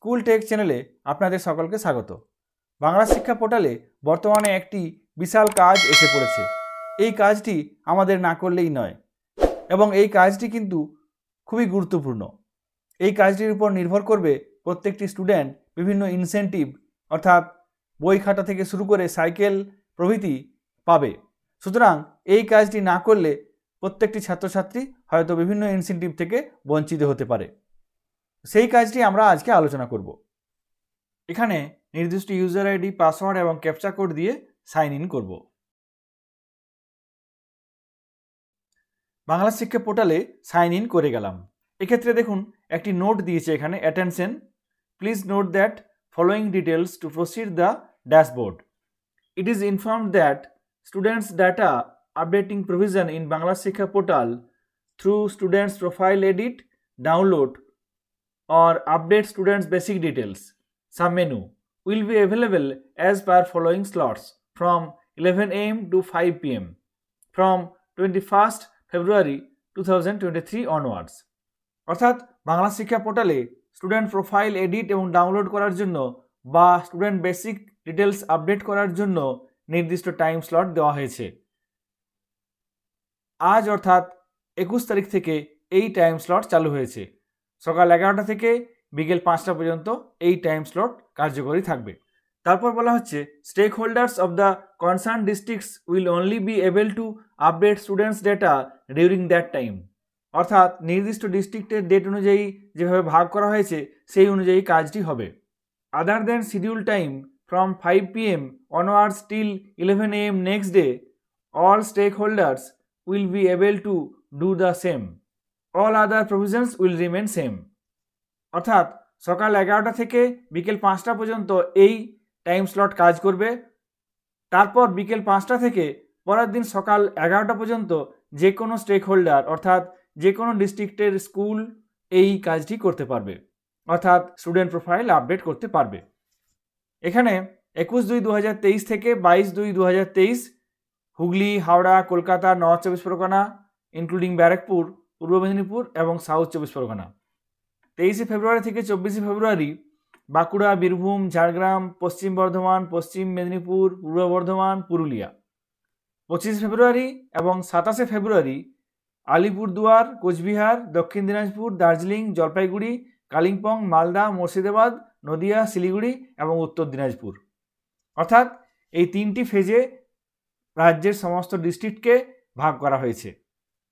School take চ্যানেলে আপনাদের সকলকে স্বাগত বাংলা শিক্ষা পোর্টালে বর্তমানে একটি বিশাল কাজ এসে পড়েছে এই কাজটি আমাদের না করলেই নয় এবং এই কাজটি কিন্তু খুবই গুরুত্বপূর্ণ এই কাজটির উপর নির্ভর করবে প্রত্যেকটি স্টুডেন্ট বিভিন্ন ইনসেন্টিভ অর্থাৎ বই খাতা থেকে শুরু করে সাইকেল প্রভৃতি পাবে সুতরাং এই কাজটি না করলে প্রত্যেকটি ছাত্রছাত্রী হয়তো বিভিন্ন ইনসেন্টিভ থেকে বঞ্চিত হতে পারে সেই কাজটি আমরা আজকে আলোচনা করব এখানে নির্দিষ্ট ইউজার আইডি পাসওয়ার্ড এবং ক্যাপচা কোড দিয়ে সাইন ইন করব বাংলা শিক্ষা পোর্টালে সাইন ইন করে গেলাম এক্ষেত্রে দেখুন একটি নোট দিয়েছে এখানে attention please note that following details to proceed the dashboard it is inform that students data updating provision in Bangla Shiksha portal through students profile edit download or update students basic details sub menu will be available as per following slots from 11 am to 5 pm from 21st February 2023 onwards অর্থাৎ বাংলা শিক্ষা পোর্টালে student profile edit এবং download করার জন্য বা student basic details update করার জন্য নির্দিষ্ট time slot দেওয়া হয়েছে আজ অর্থাৎ একুশ তারিখ থেকে এই টাইম স্লট চালু হয়েছে সকাল এগারোটা থেকে বিকেল পাঁচটা পর্যন্ত এই টাইম স্লট কার্যকরী থাকবে তারপর বলা হচ্ছে stakeholders of the concern districts will only be able to update students data during that time অর্থাৎ নির্দিষ্ট ডিস্ট্রিক্টের ডেট অনুযায়ী যেভাবে ভাগ করা হয়েছে সেই অনুযায়ী কাজটি হবে other than schedule time from five p m onwards till eleven a m next day all stakeholders will be able to do the same all other provisions will remain same অর্থাৎ সকাল এগারোটা থেকে বিকেল পাঁচটা পর্যন্ত এই time slot কাজ করবে তারপর বিকেল পাঁচটা থেকে পরের দিন সকাল এগারোটা পর্যন্ত যে কোনো স্টেক হোল্ডার অর্থাৎ যে কোনো ডিস্ট্রিক্টের স্কুল এই কাজটি করতে পারবে অর্থাৎ স্টুডেন্ট প্রোফাইল আপডেট করতে পারবে এখানে একুশ দুই দু থেকে বাইশ দুই দু হাজার তেইশ হুগলি হাওড়া কলকাতা নর্থ চব্বিশ পরগনা ইনক্লুডিং ব্যারাকপুর পূর্ব মেদিনীপুর এবং সাউথ চব্বিশ পরগনা তেইশে ফেব্রুয়ারি থেকে চব্বিশে ফেব্রুয়ারি বাঁকুড়া বীরভূম ঝাড়গ্রাম পশ্চিম বর্ধমান পশ্চিম মেদিনীপুর পূর্ব বর্ধমান পুরুলিয়া পঁচিশে ফেব্রুয়ারি এবং সাতাশে ফেব্রুয়ারি আলিপুরদুয়ার কোচবিহার দক্ষিণ দিনাজপুর দার্জিলিং জলপাইগুড়ি কালিম্পং মালদা মুর্শিদাবাদ নদিয়া শিলিগুড়ি এবং উত্তর দিনাজপুর অর্থাৎ এই তিনটি ফেজে রাজ্যের সমস্ত ডিস্ট্রিক্টকে ভাগ করা হয়েছে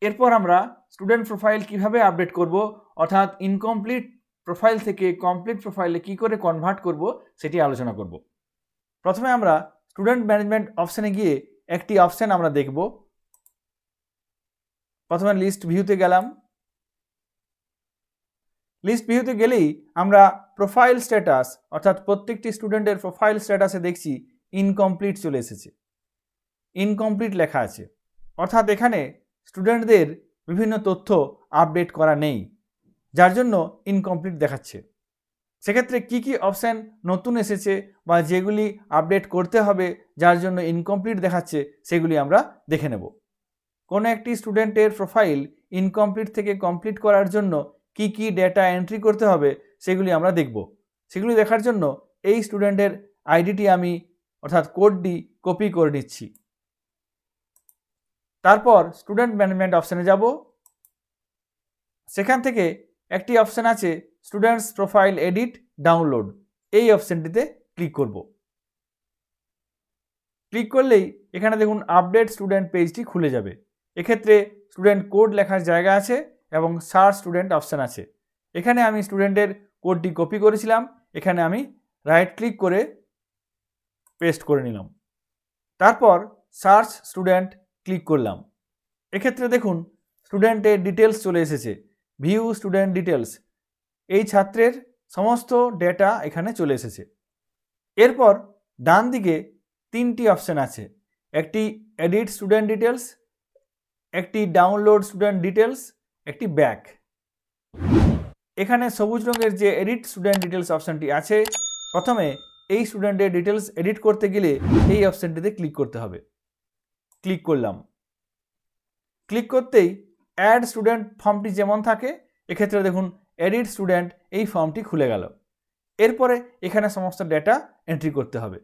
এরপর আমরা স্টুডেন্ট প্রোফাইল কিভাবে আপডেট করব অর্থাৎ ইনকমপ্লিট প্রোফাইল থেকে কমপ্লিট প্রোফাইলে কি করে কনভার্ট করব সেটি আলোচনা করব প্রথমে আমরা স্টুডেন্ট ম্যানেজমেন্ট অপশানে গিয়ে একটি অপশান আমরা দেখব প্রথমে লিস্ট ভিউতে গেলাম লিস্ট ভিউতে গেলেই আমরা প্রোফাইল স্ট্যাটাস অর্থাৎ প্রত্যেকটি স্টুডেন্টের প্রোফাইল স্ট্যাটাসে দেখছি ইনকমপ্লিট চলে এসেছে ইনকমপ্লিট লেখা আছে অর্থাৎ এখানে স্টুডেন্টদের বিভিন্ন তথ্য আপডেট করা নেই যার জন্য ইনকমপ্লিট দেখাচ্ছে সেক্ষেত্রে কি কি অপশান নতুন এসেছে বা যেগুলি আপডেট করতে হবে যার জন্য ইনকমপ্লিট দেখাচ্ছে সেগুলি আমরা দেখে নেব কোনো একটি স্টুডেন্টের প্রোফাইল ইনকমপ্লিট থেকে কমপ্লিট করার জন্য কি কি ডেটা এন্ট্রি করতে হবে সেগুলি আমরা দেখব সেগুলি দেখার জন্য এই স্টুডেন্টের আইডিটি আমি অর্থাৎ কোডটি কপি করে নিচ্ছি তারপর স্টুডেন্ট ম্যানেজমেন্ট অপশানে যাব সেখান থেকে একটি অপশান আছে স্টুডেন্টস প্রোফাইল এডিট ডাউনলোড এই অপশানটিতে ক্লিক করব ক্লিক করলেই এখানে দেখুন আপডেট স্টুডেন্ট পেজটি খুলে যাবে এক্ষেত্রে স্টুডেন্ট কোড লেখার জায়গা আছে এবং সার স্টুডেন্ট অপশান আছে এখানে আমি স্টুডেন্টের কোডটি কপি করেছিলাম এখানে আমি রাইট ক্লিক করে পেস্ট করে নিলাম তারপর সার্চ স্টুডেন্ট ক্লিক করলাম এক্ষেত্রে দেখুন স্টুডেন্টের ডিটেলস চলে এসেছে ভিউ স্টুডেন্ট ডিটেলস এই ছাত্রের সমস্ত ডেটা এখানে চলে এসেছে এরপর ডান দিকে তিনটি অপশান আছে একটি এডিট স্টুডেন্ট ডিটেলস একটি ডাউনলোড স্টুডেন্ট ডিটেলস একটি ব্যাক এখানে সবুজ রঙের যে এডিট স্টুডেন্ট ডিটেলস অপশানটি আছে প্রথমে এই স্টুডেন্টের ডিটেলস এডিট করতে গেলে এই অপশানটিতে ক্লিক করতে হবে ক্লিক করলাম ক্লিক করতেই অ্যাড স্টুডেন্ট ফর্মটি যেমন থাকে এক্ষেত্রে দেখুন এডিট স্টুডেন্ট এই ফর্মটি খুলে গেল এরপরে এখানে সমস্ত ডেটা এন্ট্রি করতে হবে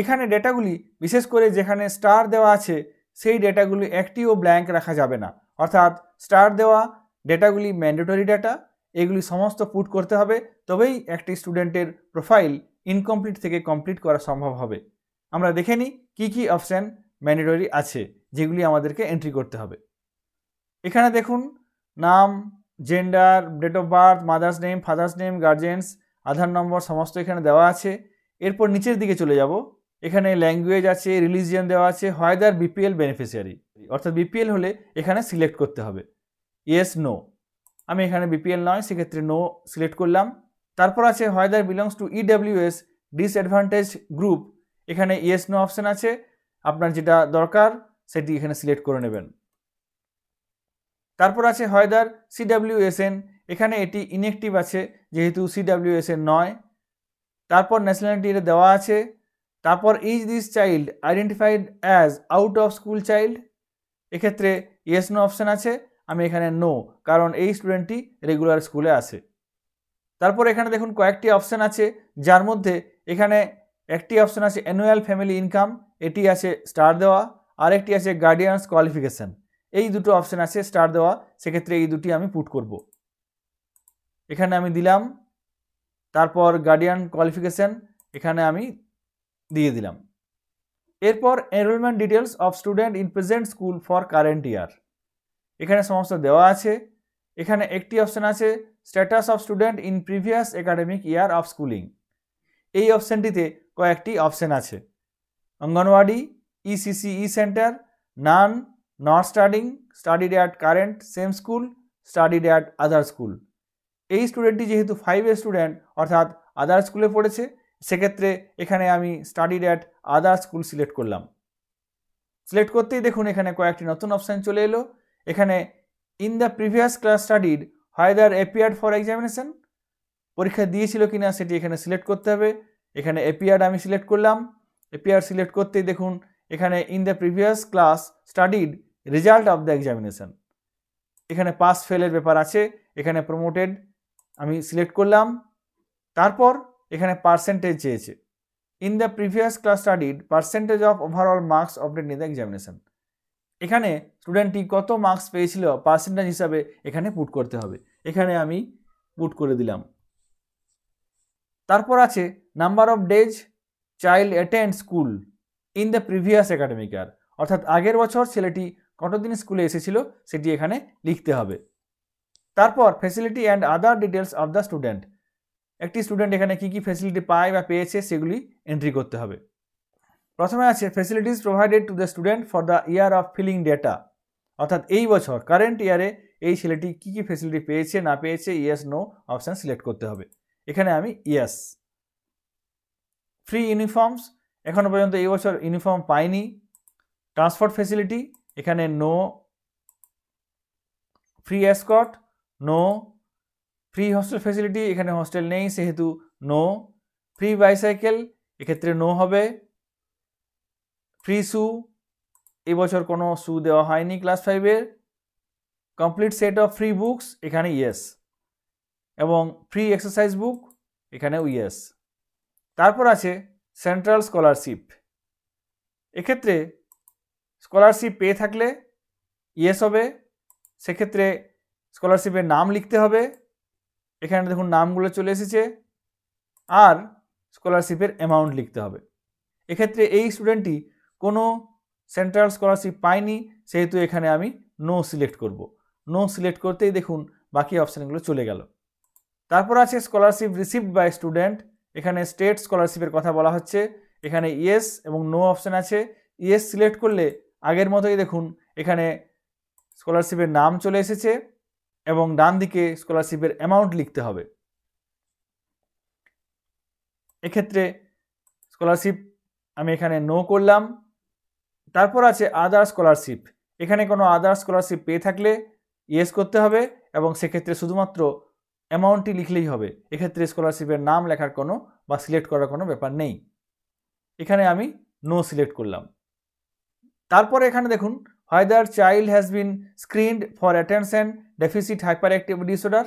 এখানে ডেটাগুলি বিশেষ করে যেখানে স্টার দেওয়া আছে সেই ডেটাগুলি একটিও ব্ল্যাঙ্ক রাখা যাবে না অর্থাৎ স্টার দেওয়া ডেটাগুলি ম্যান্ডেটরি ডেটা এগুলি সমস্ত পুট করতে হবে তবেই একটি স্টুডেন্টের প্রোফাইল ইনকমপ্লিট থেকে কমপ্লিট করা সম্ভব হবে আমরা দেখে নিই কী কী অপশান ম্যান্ডেটরি আছে যেগুলি আমাদেরকে এন্ট্রি করতে হবে এখানে দেখুন নাম gender date of birth mother's name father's name guardian's Aadhaar number সমস্ত এখানে দেওয়া আছে এরপর নিচের দিকে চলে যাব এখানে ল্যাঙ্গুয়েজ আছে রিলিজিয়ান দেওয়া আছে হোয়াইদার বিপিএল বেনিফিসিয়ারি অর্থাৎ বিপিএল হলে এখানে সিলেক্ট করতে হবে ইয়েস নো আমি এখানে বিপিএল নয় সেক্ষেত্রে নো সিলেক্ট করলাম তারপর আছে whether belongs to EWS disadvantage group এখানে ইয়েস নো অপশান আছে আপনার যেটা দরকার সেটি এখানে সিলেক্ট করে নেবেন তারপর আছে হয়দার সিডাব্লিউএসএন এখানে এটি ইনএক্টিভ আছে যেহেতু সিডাব্লিউএসএন নয় তারপর ন্যাশনালিটি এটা দেওয়া আছে তারপর is this child identified as out of school child এক্ষেত্রে ইয়েস নো অপশান আছে আমি এখানে নো কারণ এই স্টুডেন্টটি রেগুলার স্কুলে আছে তারপর এখানে দেখুন কয়েকটি অপশান আছে যার মধ্যে এখানে একটি অপশান আছে অ্যানুয়াল ফ্যামিলি ইনকাম এটি আছে স্টার দেওয়া আর একটি আছে গার্ডিয়ানস কোয়ালিফিকেশান এই দুটো অপশান আছে স্টার দেওয়া সেক্ষেত্রে এই দুটি আমি পুট করব এখানে আমি দিলাম তারপর গার্ডিয়ান কোয়ালিফিকেশান এখানে আমি দিয়ে দিলাম এরপর enrolment details of student in present school for current year এখানে সমস্ত দেওয়া আছে এখানে একটি অপশান আছে status of student in previous academic year of schooling এই অপশানটিতে কয়েকটি অপশান আছে anganwadi ECCE centre none not studying studied at current same school studied at other school এই স্টুডেন্টটি যেহেতু ফাইভ এ স্টুডেন্ট অর্থাৎ আদার স্কুলে পড়েছে সেক্ষেত্রে এখানে আমি studied at other school select করলাম সিলেক্ট করতেই দেখুন এখানে কয়েকটি নতুন অপশান চলে এলো এখানে in the previous class studied whether appeared for examination পরীক্ষা দিয়েছিল কিনা সেটি এখানে সিলেক্ট করতে হবে এখানে এপিয়ার্ড আমি সিলেক্ট করলাম এপিআর পেয়ার সিলেক্ট করতেই দেখুন এখানে in the previous class studied result of the examination এখানে পাস ফেলের ব্যাপার আছে এখানে প্রমোটেড আমি সিলেক্ট করলাম তারপর এখানে পার্সেন্টেজ চেয়েছে in the previous class studied percentage of overall marks obtained in the examination এখানে স্টুডেন্টটি কত মার্কস পেয়েছিল পার্সেন্টেজ হিসাবে এখানে পুট করতে হবে এখানে আমি পুট করে দিলাম তারপর আছে number of days child attend school in the previous academic year অর্থাৎ আগের বছর ছেলেটি কতদিন স্কুলে এসেছিল সেটি এখানে লিখতে হবে তারপর facility and other details of the student একটি স্টুডেন্ট এখানে কী কী ফেসিলিটি পায় বা পেয়েছে সেগুলি এন্ট্রি করতে হবে প্রথমে আছে facilities provided to the student for the year of filling data অর্থাৎ এই বছর কারেন্ট ইয়ারে এই ছেলেটি কী কী ফেসিলিটি পেয়েছে না পেয়েছে ইয়েস নো অপশান সিলেক্ট করতে হবে এখানে আমি ইয়েস ফ্রি ইউনিফর্মস এখনও পর্যন্ত এই বছর ইউনিফর্ম পাইনি ট্রান্সপোর্ট ফেসিলিটি এখানে no free escort no free hostel facility এখানে হস্টেল নেই সেহেতু নো ফ্রি বাইসাইকেল এক্ষেত্রে নো হবে ফ্রি শু এবছর কোনো শু দেওয়া হয়নি ক্লাস ফাইভের complete set of free books এখানে ইয়েস এবং ফ্রি এক্সারসাইজ বুক এখানেও ইয়েস তারপর আছে সেন্ট্রাল স্কলারশিপ এক্ষেত্রে স্কলারশিপ পেয়ে থাকলে ইয়েস হবে সেক্ষেত্রে স্কলারশিপের নাম লিখতে হবে এখানে দেখুন নামগুলো চলে এসেছে আর স্কলারশিপের অ্যামাউন্ট লিখতে হবে এক্ষেত্রে এই স্টুডেন্টটি কোনো সেন্ট্রাল স্কলারশিপ পায়নি সেহেতু এখানে আমি নো সিলেক্ট করব। নো সিলেক্ট করতেই দেখুন বাকি অপশানগুলো চলে গেল তারপর আছে স্কলারশিপ রিসিভড বাই স্টুডেন্ট এখানে স্টেট স্কলারশিপের কথা বলা হচ্ছে এখানে ইয়েস এবং নো অপশান আছে ইয়েস সিলেক্ট করলে আগের মতোই দেখুন এখানে স্কলারশিপের নাম চলে এসেছে এবং ডান দিকে স্কলারশিপের অ্যামাউন্ট লিখতে হবে এক্ষেত্রে স্কলারশিপ আমি এখানে নো করলাম তারপর আছে আদার স্কলারশিপ এখানে কোনো আদার স্কলারশিপ পেয়ে থাকলে ইয়েস করতে হবে এবং সেক্ষেত্রে শুধুমাত্র অ্যামাউন্টটি লিখলেই হবে এক্ষেত্রে স্কলারশিপের নাম লেখার কোনো বা সিলেক্ট করার কোনো ব্যাপার নেই এখানে আমি নো সিলেক্ট করলাম তারপরে এখানে দেখুন whether child has been screened for attention deficit hyperactive disorder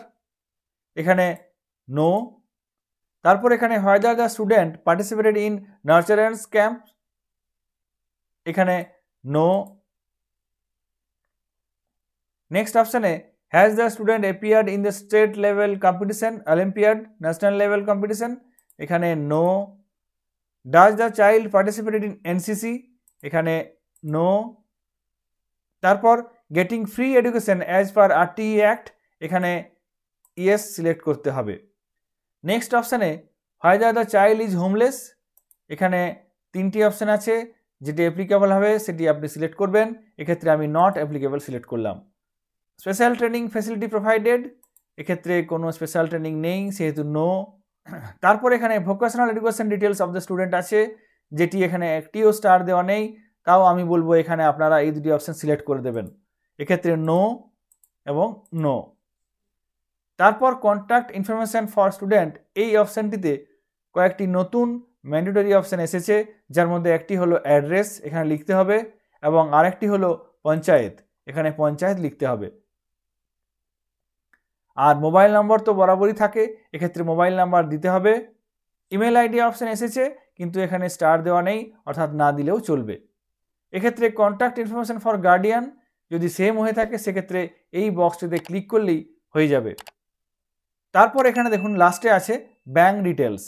এখানে নো তারপর এখানে whether the student participated in nurturance camp এখানে নো নেক্সট অপশানে Has the student appeared in the state level competition, Olympiad, national level competition? এখানে no does the child participated in NCC এখানে no তারপর getting free education as per RT act এখানে yes select করতে হবে next অপশানে whether the child is homeless এখানে তিনটি option আছে যেটি অ্যাপ্লিকেবল হবে সেটি আপনি সিলেক্ট করবেন এক্ষেত্রে আমি নট অ্যাপ্লিকেবল সিলেক্ট করলাম স্পেশাল ট্রেনিং ফেসিলিটি প্রোভাইডেড এক্ষেত্রে কোনো স্পেশাল ট্রেনিং নেই সেহেতু নো তারপর এখানে vocational education details of the student আছে যেটি এখানে একটিও স্টার দেওয়া নেই তাও আমি বলবো এখানে আপনারা এই দুটি অপশান সিলেক্ট করে দেবেন এক্ষেত্রে নো এবং নো তারপর কন্ট্যাক্ট ইনফরমেশান ফর স্টুডেন্ট এই অপশানটিতে কয়েকটি নতুন ম্যান্ডেটরি অপশান এসেছে যার মধ্যে একটি হলো অ্যাড্রেস এখানে লিখতে হবে এবং আরেকটি হলো পঞ্চায়েত এখানে পঞ্চায়েত লিখতে হবে আর মোবাইল নম্বর তো বরাবরই থাকে এক্ষেত্রে মোবাইল নাম্বার দিতে হবে ইমেল আইডি অপশান এসেছে কিন্তু এখানে স্টার দেওয়া নেই অর্থাৎ না দিলেও চলবে এক্ষেত্রে কন্ট্যাক্ট ইনফরমেশান ফর গার্ডিয়ান যদি সেম হয়ে থাকে সেক্ষেত্রে এই বক্সটিতে ক্লিক করলেই হয়ে যাবে তারপর এখানে দেখুন লাস্টে আছে ব্যাঙ্ক ডিটেলস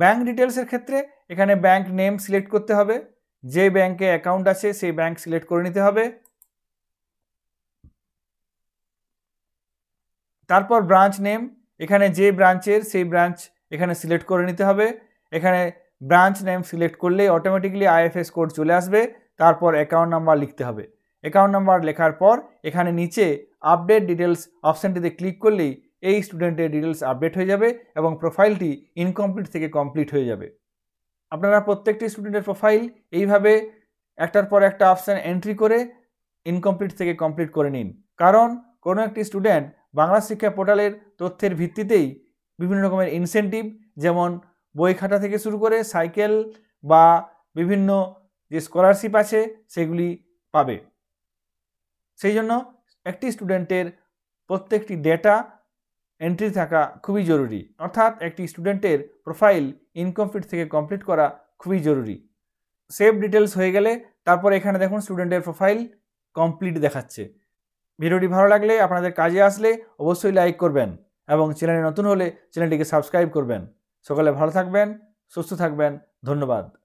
ব্যাঙ্ক ডিটেলসের ক্ষেত্রে এখানে ব্যাঙ্ক নেম সিলেক্ট করতে হবে যে ব্যাংকে অ্যাকাউন্ট আছে সেই ব্যাঙ্ক সিলেক্ট করে নিতে হবে তারপর ব্রাঞ্চ নেম এখানে যে ব্রাঞ্চের সেই ব্রাঞ্চ এখানে সিলেক্ট করে নিতে হবে এখানে ব্রাঞ্চ নেম সিলেক্ট করলে অটোমেটিকলি আইএফএস কোড চলে আসবে তারপর অ্যাকাউন্ট নাম্বার লিখতে হবে অ্যাকাউন্ট নাম্বার লেখার পর এখানে নিচে আপডেট ডিটেলস অপশানটিতে ক্লিক করলেই এই স্টুডেন্টের ডিটেলস আপডেট হয়ে যাবে এবং প্রোফাইলটি ইনকমপ্লিট থেকে কমপ্লিট হয়ে যাবে আপনারা প্রত্যেকটি স্টুডেন্টের প্রোফাইল এইভাবে একটার পর একটা অপশান এন্ট্রি করে ইনকমপ্লিট থেকে কমপ্লিট করে নিন কারণ কোনো একটি স্টুডেন্ট বাংলা শিক্ষা পোর্টালের তথ্যের ভিত্তিতেই বিভিন্ন রকমের ইনসেন্টিভ যেমন বই খাতা থেকে শুরু করে সাইকেল বা বিভিন্ন যে স্কলারশিপ আছে সেগুলি পাবে সেই জন্য একটি স্টুডেন্টের প্রত্যেকটি ডেটা এন্ট্রি থাকা খুবই জরুরি অর্থাৎ একটি স্টুডেন্টের প্রোফাইল ইনকমপ্লিট থেকে কমপ্লিট করা খুবই জরুরি সেভ ডিটেলস হয়ে গেলে তারপর এখানে দেখুন স্টুডেন্টের প্রোফাইল কমপ্লিট দেখাচ্ছে ভিডিওটি ভালো লাগলে আপনাদের কাজে আসলে অবশ্যই লাইক করবেন এবং চ্যানেলে নতুন হলে চ্যানেলটিকে সাবস্ক্রাইব করবেন সকালে ভালো থাকবেন সুস্থ থাকবেন ধন্যবাদ